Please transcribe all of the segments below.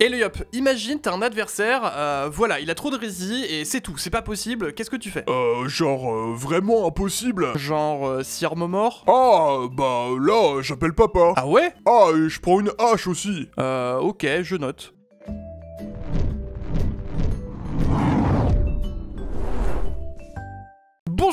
Et le yop, imagine t'as un adversaire, euh, voilà, il a trop de rési et c'est tout, c'est pas possible, qu'est-ce que tu fais Euh, genre, euh, vraiment impossible Genre, si euh, Sir mort Ah, bah là, j'appelle papa Ah ouais Ah, et je prends une hache aussi Euh, ok, je note.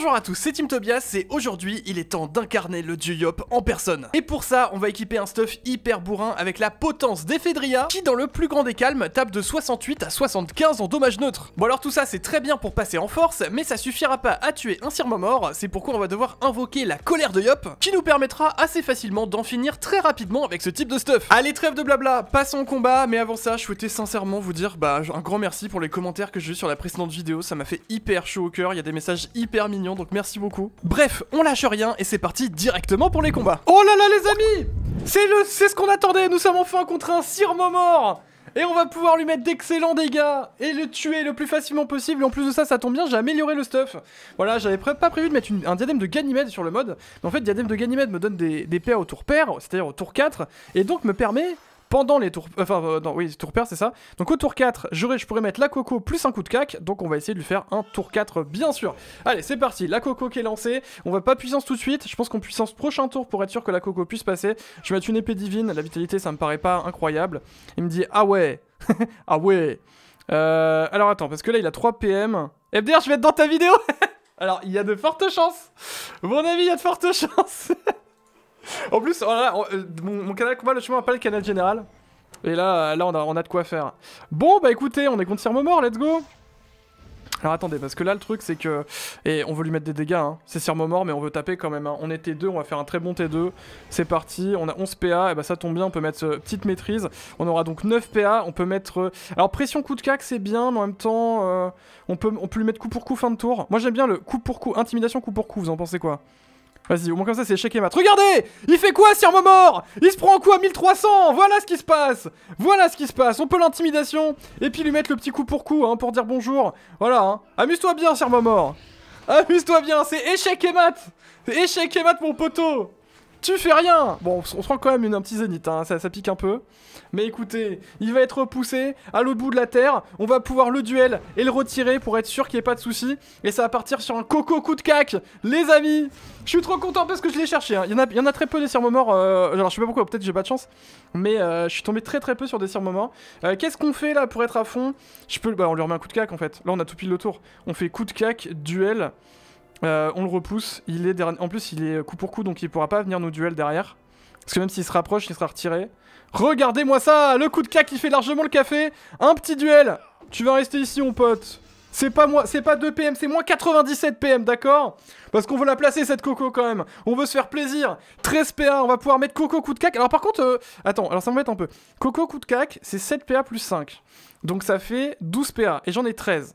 Bonjour à tous, c'est Tim Tobias et aujourd'hui il est temps d'incarner le dieu Yop en personne. Et pour ça, on va équiper un stuff hyper bourrin avec la potence d'Ephedria qui dans le plus grand des calmes tape de 68 à 75 en dommage neutre. Bon alors tout ça c'est très bien pour passer en force, mais ça suffira pas à tuer un sirement mort, c'est pourquoi on va devoir invoquer la colère de Yop qui nous permettra assez facilement d'en finir très rapidement avec ce type de stuff. Allez trêve de blabla, passons au combat, mais avant ça je souhaitais sincèrement vous dire bah un grand merci pour les commentaires que j'ai eu sur la précédente vidéo, ça m'a fait hyper chaud au cœur, il y a des messages hyper mignons donc merci beaucoup. Bref, on lâche rien et c'est parti directement pour les combats. Oh là là les amis C'est le, c'est ce qu'on attendait, nous sommes enfin contre un Sir Momor et on va pouvoir lui mettre d'excellents dégâts et le tuer le plus facilement possible. en plus de ça, ça tombe bien, j'ai amélioré le stuff. Voilà, j'avais pas prévu de mettre un diadème de Ganymède sur le mode. Mais en fait, diadème de Ganymède me donne des, PA au tour pair, c'est-à-dire au tour 4, et donc me permet pendant les tours. Enfin, oui euh, les oui, tour c'est ça. Donc au tour 4, je pourrais mettre la coco plus un coup de cac. Donc on va essayer de lui faire un tour 4, bien sûr. Allez, c'est parti. La coco qui est lancée. On va pas puissance tout de suite. Je pense qu'on puissance prochain tour pour être sûr que la coco puisse passer. Je vais mettre une épée divine. La vitalité, ça me paraît pas incroyable. Il me dit Ah ouais Ah ouais euh, Alors attends, parce que là, il a 3 PM. FDR, je vais être dans ta vidéo Alors, il y a de fortes chances. Mon ami, il y a de fortes chances en plus, oh euh, mon, canal combat, le chemin, pas le canal général. Et là, là on, a, de quoi faire. Bon, bah écoutez, on est contre Sir let's go alors attendez, parce que là le truc c'est que... Et on veut lui mettre des dégâts, hein. c'est Sir mais on veut taper quand même. Hein. On est T2, on va faire un très bon T2. C'est parti, on a 11 PA, et bah ça tombe bien, on peut mettre euh, petite maîtrise. On aura donc 9 PA, on peut mettre... Euh, alors pression coup de cac c'est bien, mais en même temps on, peut, on peut lui mettre coup pour coup fin de tour. Moi j'aime bien le coup pour coup, intimidation coup pour coup, vous en pensez quoi Vas-y, au moins comme ça c'est échec et mat. Regardez Il fait quoi Sir Momor Il se prend en coup à 1300 Voilà ce qui se passe Voilà ce qui se passe On peut l'intimidation Et puis lui mettre le petit coup pour coup, hein, pour dire bonjour. Voilà, hein. Amuse-toi bien, Sir Momor Amuse-toi bien, c'est échec et mat C'est échec et mat, mon poteau tu fais rien Bon, on se rend quand même une, un petit zénith, hein, ça, pique un peu. Mais écoutez, il va être repoussé à l'autre bout de la terre. On va pouvoir le duel et le retirer pour être sûr qu'il n'y ait pas de soucis. Et ça va partir sur un coco coup de cac Les amis Je suis trop content parce que je l'ai cherché. Hein. Il, y en a, y en a, très peu des surmomorts. morts. Euh, alors, je sais pas pourquoi, peut-être j'ai pas de chance. Mais euh, je suis tombé très très peu sur des surmomorts. morts. Euh, qu'est-ce qu'on fait là pour être à fond Je peux... Bah, on lui remet un coup de cac en fait. Là, on a tout pile le tour. On fait coup de cac, duel... Euh, on le repousse. Il est En plus, il est coup pour coup, donc il pourra pas venir nos duels derrière. Parce que même s'il se rapproche, il sera retiré. Regardez-moi ça Le coup de cac qui fait largement le café. Un petit duel Tu vas rester ici, mon pote. C'est pas moi, c'est pas 2 PM, c'est moins 97 PM, d'accord Parce qu'on veut la placer cette Coco quand même. On veut se faire plaisir. 13 PA, on va pouvoir mettre Coco coup de cac. Alors par contre, euh, attends, alors ça me m'embête un peu. Coco coup de cac, c'est 7 PA plus 5. Donc ça fait 12 PA et j'en ai 13.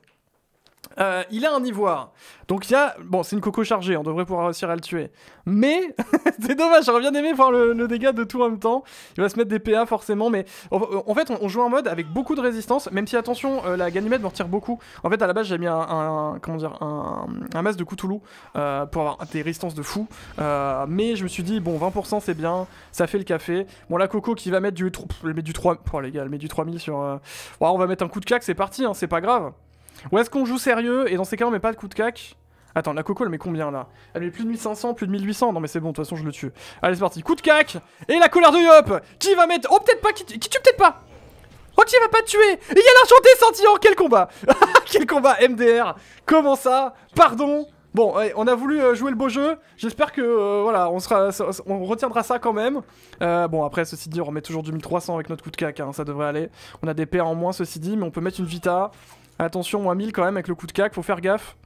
Euh, il a un ivoire. Donc il y a... Bon, c'est une coco chargée, on devrait pouvoir réussir à le tuer. Mais... c'est dommage, j'aurais bien aimé voir le, dégât de tout en même temps. Il va se mettre des PA forcément, mais... En fait, on, joue en mode avec beaucoup de résistance, même si, attention, euh, la Ganymède m'en tire beaucoup. En fait, à la base, j'ai mis un, Comment dire Un, masque de coutoulou euh, pour avoir des résistances de fou. mais je me suis dit, bon, 20% c'est bien, ça fait le café. Bon, la coco qui va mettre du... Pff, elle met du 3... pour les gars, elle met du 3000 sur... Oh, on va mettre un coup de claque, c'est parti, hein, c'est pas grave. Ou est-ce qu'on joue sérieux et dans ces cas on met pas de coup de cac Attends, la coco elle met combien là Elle met plus de 1500, plus de 1800. Non mais c'est bon, de toute façon je le tue. Allez, c'est parti. Coup de cac Et la couleur de Yop Qui va mettre. Oh, peut-être pas qui, tue peut-être pas Oh, qui va pas tuer Il y a l'argent sentiers, en quel combat Quel combat MDR Comment ça Pardon Bon, on a voulu euh, jouer le beau jeu. J'espère que euh, voilà, on sera, on retiendra ça quand même. Euh, bon, après, ceci dit, on remet toujours du 1300 avec notre coup de cac. Hein, ça devrait aller. On a des paires en moins, ceci dit, mais on peut mettre une Vita. Attention, moins 1000 quand même avec le coup de cac, faut faire gaffe.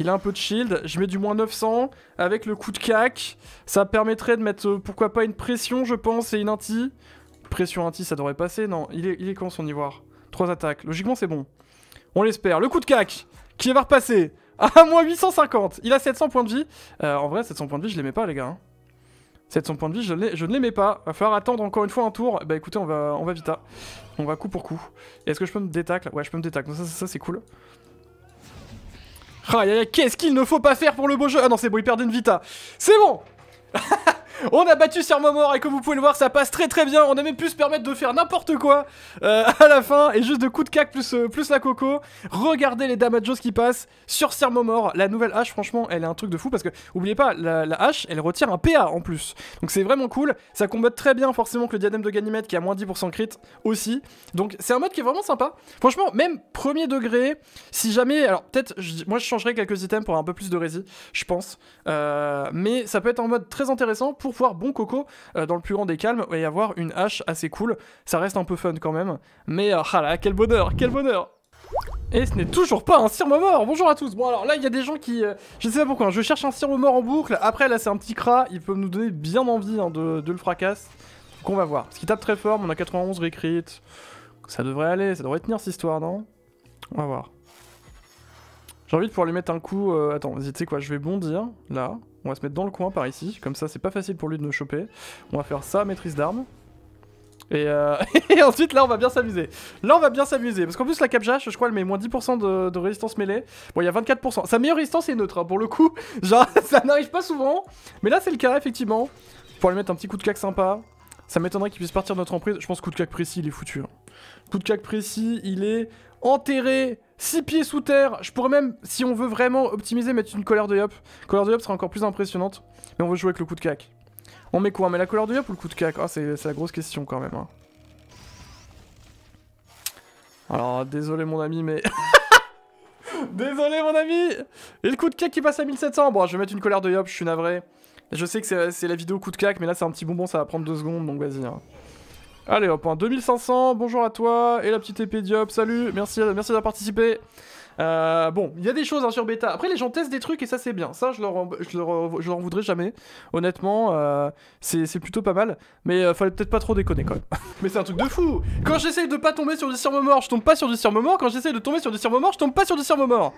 Il a un peu de shield. Je mets du moins 900 avec le coup de cac. Ça permettrait de mettre, euh, pourquoi pas, une pression, je pense, et une anti. Pression anti, ça devrait passer. Non, il est, il est quand son ivoire 3 attaques. Logiquement, c'est bon. On l'espère. Le coup de cac qui va repasser à moins 850. Il a 700 points de vie. Euh, en vrai, 700 points de vie, je les mets pas, les gars. Hein. 700 son point de vie, je, ne l'aimais pas. Va falloir attendre encore une fois un tour. Bah écoutez, on va, on va vita. Hein. On va coup pour coup. Est-ce que je peux me détacle Ouais, je peux me détacle. Ça, ça, c'est cool. Ah, qu'est-ce qu'il ne faut pas faire pour le beau jeu Ah non, c'est bon, il perd une vita. C'est bon On a battu sur et comme vous pouvez le voir, ça passe très très bien. On a même pu se permettre de faire n'importe quoi euh, à la fin et juste de coups de cac plus, euh, plus la coco. Regardez les damages qui passent sur mort La nouvelle hache, franchement, elle est un truc de fou parce que, oubliez pas, la, hache, elle retire un PA en plus. Donc c'est vraiment cool. Ça combat très bien forcément que le diadème de Ganymède qui a moins 10% crit aussi. Donc c'est un mode qui est vraiment sympa. Franchement, même premier degré, si jamais... Alors peut-être, moi je changerai quelques items pour un peu plus de rési, je pense. Euh, mais ça peut être un mode très intéressant pour pour bon coco, euh, dans le plus grand des calmes, et avoir une hache assez cool. Ça reste un peu fun quand même. Mais euh, ah là, quel bonheur, quel bonheur et ce n'est toujours pas un sirme mort Bonjour à tous Bon alors là, il y a des gens qui... Euh, je sais pas pourquoi, je cherche un sirme mort en boucle. Après, là, c'est un petit cras Il peut nous donner bien envie hein, de, le fracasse. Qu'on va voir. Ce qui tape très fort, on a 91 recrit. Ça devrait aller, ça devrait tenir cette histoire, non On va voir. J'ai envie de pouvoir lui mettre un coup... attends, vous y quoi, je vais bondir, là. On va se mettre dans le coin par ici, comme ça c'est pas facile pour lui de nous choper. On va faire ça, maîtrise d'armes. Et, euh, ensuite là on va bien s'amuser. Là on va bien s'amuser, parce qu'en plus la capjache je crois elle met moins 10% de, de, résistance mêlée. Bon il y a 24%, sa meilleure résistance est neutre hein, pour le coup, genre ça n'arrive pas souvent. Mais là c'est le cas effectivement, pour lui mettre un petit coup de cac sympa. Ça m'étonnerait qu'il puisse partir de notre emprise. Je pense coup de cac précis, il est foutu. Hein. Coup de cac précis, il est enterré, 6 pieds sous terre. Je pourrais même, si on veut vraiment optimiser, mettre une colère de yop. Colère de yop sera encore plus impressionnante. Mais on veut jouer avec le coup de cac. On met quoi On met la colère de yop ou le coup de cac ah, c'est la grosse question quand même. Hein. Alors, désolé mon ami, mais... désolé mon ami Et le coup de cac qui passe à 1700 Bon, je vais mettre une colère de yop, je suis navré. Je sais que c'est la vidéo coup de cac, mais là c'est un petit bonbon, ça va prendre deux secondes, donc vas-y. Hein. Allez hop, 2500, bonjour à toi et la petite épée Diop, salut, merci, merci d'avoir participé. Euh, bon, il y a des choses hein, sur bêta. Après, les gens testent des trucs et ça, c'est bien. Ça, je leur, leur, voudrais jamais. Honnêtement, euh, c'est plutôt pas mal. Mais il euh, fallait peut-être pas trop déconner quand même. mais c'est un truc de fou. Quand j'essaye de pas tomber sur du des mort, je tombe pas sur du des mort, Quand j'essaye de tomber sur des mort, je tombe pas sur des mort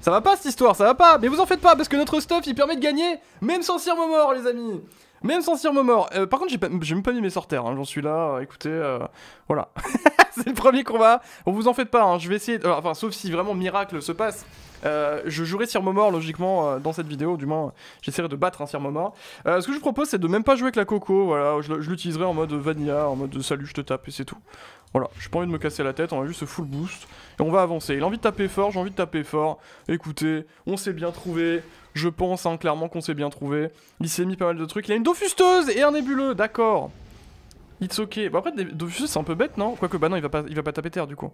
ça va pas cette histoire, ça va pas Mais vous en faites pas, parce que notre stuff, il permet de gagner, même sans cire mort, les amis même sans cire mort. Euh, par contre, j'ai même pas mis mes sorters, hein, j'en suis là, euh, écoutez, euh, voilà. c'est le premier combat, on vous en faites pas, hein, je vais essayer, enfin, sauf si vraiment miracle se passe, je jouerai Sir Momor logiquement dans cette vidéo, du moins j'essaierai de battre un Sir Momor. ce que je vous propose c'est de même pas jouer avec la Coco, voilà, je, je l'utiliserai en mode vanilla, en mode salut je te tape et c'est tout. Voilà, j'ai pas envie de me casser la tête, on a vu ce full boost. Et on va avancer. Il a envie de taper fort, j'ai envie de taper fort. Écoutez, on s'est bien trouvé. Je pense hein, clairement qu'on s'est bien trouvé. Il s'est mis pas mal de trucs. Il a une dofusteuse et un nébuleux, d'accord. It's ok. Bon, après, dofusteuse c'est un peu bête, non Quoique, bah non, il va, pas, il va pas taper terre du coup.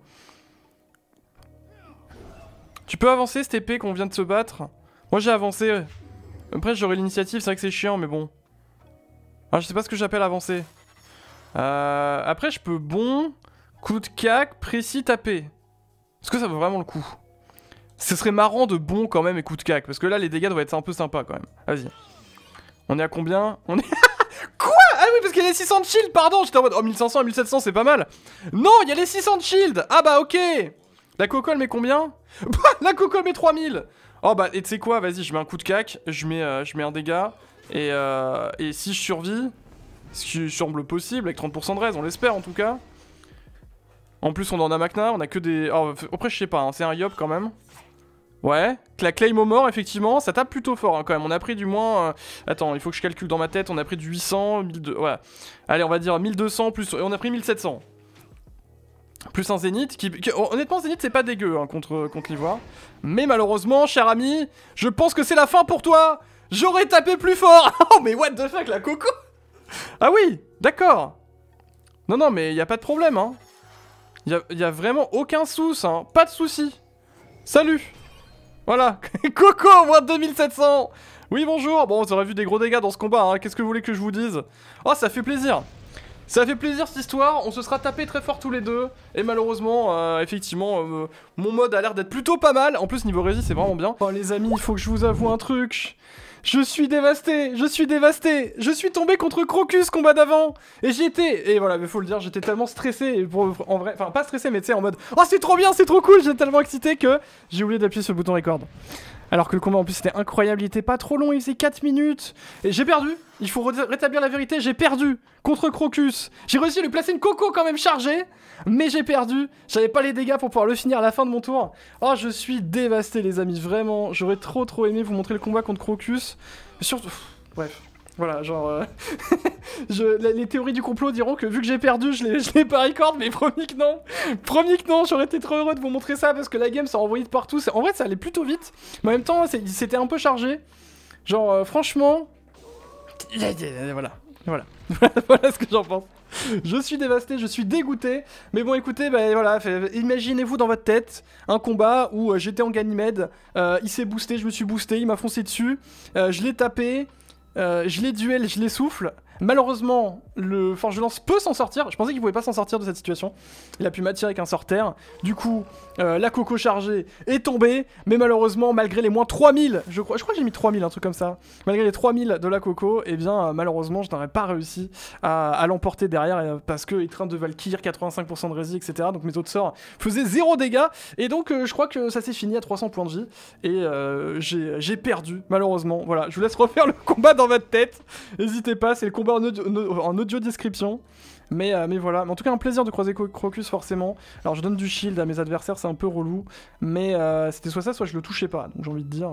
Tu peux avancer cette épée qu'on vient de se battre Moi j'ai avancé. Après j'aurai l'initiative, c'est vrai que c'est chiant, mais bon. Ah, je sais pas ce que j'appelle avancer. Euh, après, je peux bon. Coup de cac, précis, tapé. Est-ce que ça vaut vraiment le coup Ce serait marrant de bon quand même et coup de cac, parce que là les dégâts doivent être un peu sympas quand même. Vas-y. On est à combien On est... Quoi Ah oui, parce qu'il y a les 600 de shield, pardon J'étais en mode, oh 1500 et 1700 c'est pas mal Non, il y a les 600 de shield Ah bah ok La cocolle met combien bah, La cocolle met 3000 Oh bah, et tu sais quoi, vas-y, je mets un coup de cac, je mets, euh, je mets un dégât, et, euh, et si je survis, ce qui semble possible, avec 30% de raise, on l'espère en tout cas, en plus, on en a on a que des... Oh, après, je sais pas, hein, c'est un Yop quand même. Ouais, la claim mort, effectivement, ça tape plutôt fort hein, quand même. On a pris du moins... Euh, attends, il faut que je calcule dans ma tête, on a pris du 800, 1200... Voilà. Allez, on va dire 1200 plus... Et on a pris 1700. Plus un Zénith qui... Oh, honnêtement, Zénith, c'est pas dégueu hein, contre, l'Ivoire. Mais malheureusement, cher ami, je pense que c'est la fin pour toi J'aurais tapé plus fort Oh, mais what the fuck, la coco Ah oui, d'accord Non, non, mais y a pas de problème, hein il y, a, vraiment aucun souci. hein. Pas de souci. Salut. Voilà. Coco, moins 2700. Oui, bonjour. Bon, vous aurez vu des gros dégâts dans ce combat, hein. Qu'est-ce que vous voulez que je vous dise Oh, ça fait plaisir. Ça fait plaisir cette histoire, on se sera tapé très fort tous les deux, et malheureusement, euh, effectivement, euh, mon mode a l'air d'être plutôt pas mal, en plus niveau rési c'est vraiment bien. Oh les amis, il faut que je vous avoue un truc, je suis dévasté, je suis dévasté, je suis tombé contre Crocus combat d'avant et j'étais et voilà, mais faut le dire, j'étais tellement stressé en vrai, enfin pas stressé mais tu sais en mode "Oh, c'est trop bien, c'est trop cool", j'étais tellement excité que j'ai oublié d'appuyer sur le bouton record. Alors que le combat en plus c'était incroyable, il était pas trop long, il faisait 4 minutes. Et j'ai perdu, il faut rétablir la vérité, j'ai perdu contre Crocus. J'ai réussi à lui placer une coco quand même chargée, mais j'ai perdu. J'avais pas les dégâts pour pouvoir le finir à la fin de mon tour. Oh, je suis dévasté les amis, vraiment. J'aurais trop trop aimé vous montrer le combat contre Crocus. Mais surtout, bref. Voilà, genre. Euh, les théories du complot diront que vu que j'ai perdu, je l'ai pas record, mais promis que non Promis que non, j'aurais été trop heureux de vous montrer ça parce que la game s'est envoyée de partout. En vrai, ça allait plutôt vite, mais en même temps, c'était un peu chargé. Genre, euh, franchement. Voilà, voilà. voilà ce que j'en pense. Je suis dévasté, je suis dégoûté. Mais bon, écoutez, bah, voilà, imaginez-vous dans votre tête un combat où euh, j'étais en Ganymède, il s'est boosté, je me suis boosté, il m'a foncé dessus, je l'ai tapé. Euh, je les duel, je les souffle. Malheureusement, le Forge de Lance peut s'en sortir. Je pensais qu'il pouvait pas s'en sortir de cette situation. Il a pu m'attirer avec un terre Du coup, euh, la coco chargée est tombée. Mais malheureusement, malgré les moins 3000, je crois, je crois que j'ai mis 3000, un truc comme ça. Malgré les 3000 de la coco, et eh bien, euh, malheureusement, je n'aurais pas réussi à, l'emporter derrière euh, parce que train de Valkyrie, 85% de rési, etc. Donc mes autres sorts faisaient zéro dégâts. Et donc, je crois que ça s'est fini à 300 points de vie. Et j'ai perdu, malheureusement. Voilà, je vous laisse refaire le combat dans votre tête. N'hésitez pas, c'est le combat en audio, description. Mais, euh, mais voilà, en tout cas un plaisir de croiser Crocus forcément. Alors je donne du shield à mes adversaires, c'est un peu relou, mais euh, c'était soit ça, soit je le touchais pas. Donc j'ai envie de dire,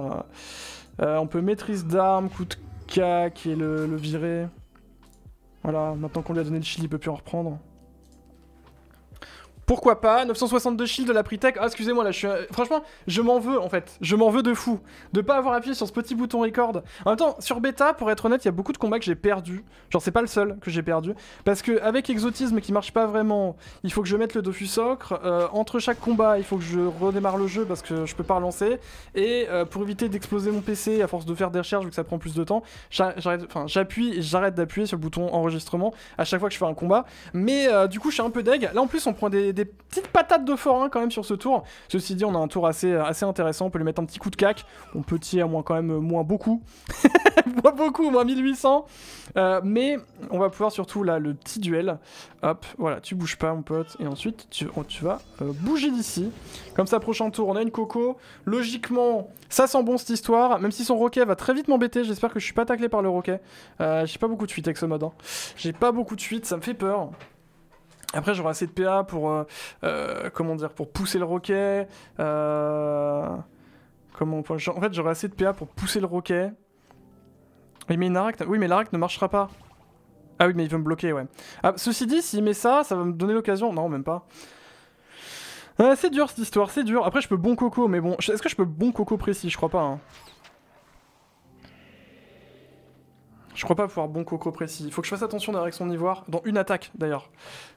euh, on peut maîtrise d'armes, coup de cac et le, le virer. Voilà, maintenant qu'on lui a donné le shield, il peut plus en reprendre pourquoi pas 962 shield de la Pritech. Ah, excusez-moi, là, je suis. Euh, franchement, je m'en veux en fait. Je m'en veux de fou. De pas avoir appuyé sur ce petit bouton record. En même temps, sur bêta, pour être honnête, il y a beaucoup de combats que j'ai perdu. Genre, c'est pas le seul que j'ai perdu. Parce que, avec exotisme qui marche pas vraiment, il faut que je mette le Dofus socre. Euh, entre chaque combat, il faut que je redémarre le jeu parce que je peux pas relancer. Et euh, pour éviter d'exploser mon PC à force de faire des recherches, vu que ça prend plus de temps, j'appuie et j'arrête d'appuyer sur le bouton enregistrement à chaque fois que je fais un combat. Mais du coup, je suis un peu deg. Là, en plus, on prend des Petite petites patates de fort quand même sur ce tour. Ceci dit, on a un tour assez, euh, assez intéressant. On peut lui mettre un petit coup de cac. On peut tirer moins quand même euh, moins beaucoup. moins beaucoup, moins 1800. mais on va pouvoir surtout là le petit duel. Hop, voilà, tu bouges pas mon pote. Et ensuite, tu, oh, vas euh, bouger d'ici. Comme ça, prochain tour, on a une coco. Logiquement, ça sent bon cette histoire. Même si son roquet va très vite m'embêter. J'espère que je suis pas taclé par le roquet. J'ai pas beaucoup de fuite avec ce mode. Hein. J'ai pas beaucoup de fuite, ça me fait peur. Après, j'aurai assez de PA pour, euh, euh, comment dire, pour pousser le roquet. Euh, comment En fait, j'aurai assez de PA pour pousser le roquet. il met une aracte, oui, mais l'aracte ne marchera pas. Ah oui, mais il veut me bloquer, ouais. Ah, ceci dit, s'il met ça, ça va me donner l'occasion. Non, même pas. c'est dur cette histoire, c'est dur. Après, je peux bon coco, mais bon. Est-ce que je peux bon coco précis Je crois pas. Hein. Je crois pas pouvoir bon coco précis. Il faut que je fasse attention derrière son ivoire. Dans une attaque, d'ailleurs.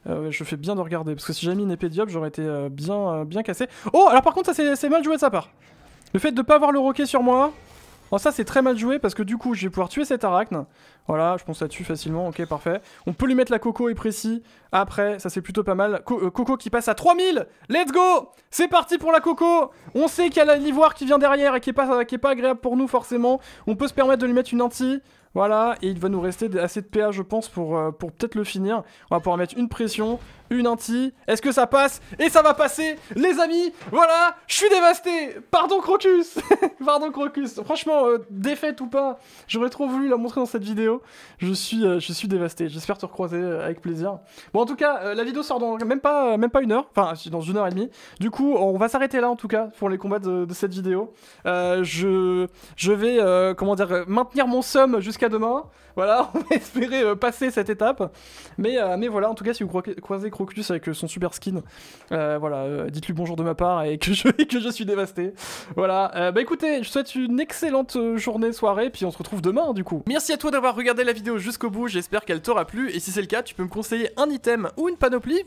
Euh, je fais bien de regarder. Parce que si j'avais mis une épée diable, j'aurais été euh, bien, euh, bien cassé. Oh, alors par contre, ça c'est mal joué de sa part. Le fait de pas avoir le roquet sur moi. oh ça, c'est très mal joué parce que du coup, je vais pouvoir tuer cet arachne. Voilà, je pense là-dessus facilement. Ok, parfait. On peut lui mettre la coco et précis. Après, ça c'est plutôt pas mal. coco qui passe à 3000 Let's go C'est parti pour la coco On sait qu'il y a l'ivoire qui vient derrière et qui est, pas, qui est pas agréable pour nous forcément. On peut se permettre de lui mettre une anti. Voilà, et il va nous rester assez de PA, je pense, pour, euh, pour peut-être le finir. On va pouvoir mettre une pression une anti. Est-ce que ça passe Et ça va passer, les amis. Voilà, je suis dévasté. Pardon Crocus. Pardon Crocus. Franchement, euh, défaite ou pas, j'aurais trop voulu la montrer dans cette vidéo. Je suis, euh, je suis dévasté. J'espère te recroiser euh, avec plaisir. Bon, en tout cas, la vidéo sort dans même pas, même pas une heure. Enfin, dans une heure et demie. Du coup, on va s'arrêter là en tout cas pour les combats de, cette vidéo. je, je vais, comment dire, maintenir mon somme jusqu'à demain. Voilà, on va espérer passer cette étape. Mais, mais voilà, en tout cas, si vous croisez avec son super skin. Euh, voilà, euh, dites-lui bonjour de ma part et que je, que je suis dévasté. Voilà, euh, bah écoutez, je souhaite une excellente journée, soirée, puis on se retrouve demain du coup. Merci à toi d'avoir regardé la vidéo jusqu'au bout, j'espère qu'elle t'aura plu, et si c'est le cas, tu peux me conseiller un item ou une panoplie.